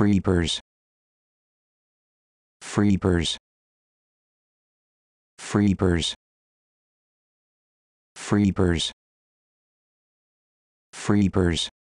Freepers. Freepers. Freepers. Freepers. Freepers.